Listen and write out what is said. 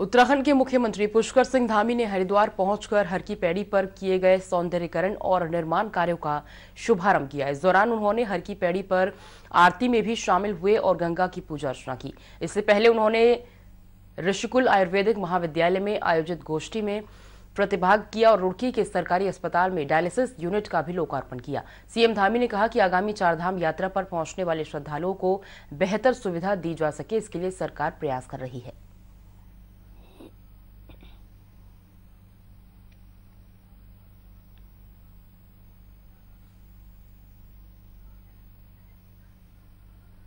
उत्तराखंड के मुख्यमंत्री पुष्कर सिंह धामी ने हरिद्वार पहुंचकर हर की पैड़ी पर किए गए सौंदर्यकरण और निर्माण कार्यों का शुभारंभ किया इस दौरान उन्होंने हर की पैड़ी पर आरती में भी शामिल हुए और गंगा की पूजा अर्चना की इससे पहले उन्होंने ऋषिकुल आयुर्वेदिक महाविद्यालय में आयोजित गोष्ठी में प्रतिभाग किया और रुड़की के सरकारी अस्पताल में डायलिसिस यूनिट का भी लोकार्पण किया सीएम धामी ने कहा कि आगामी चारधाम यात्रा पर पहुंचने वाले श्रद्धालुओं को बेहतर सुविधा दी जा सके इसके लिए सरकार प्रयास कर रही है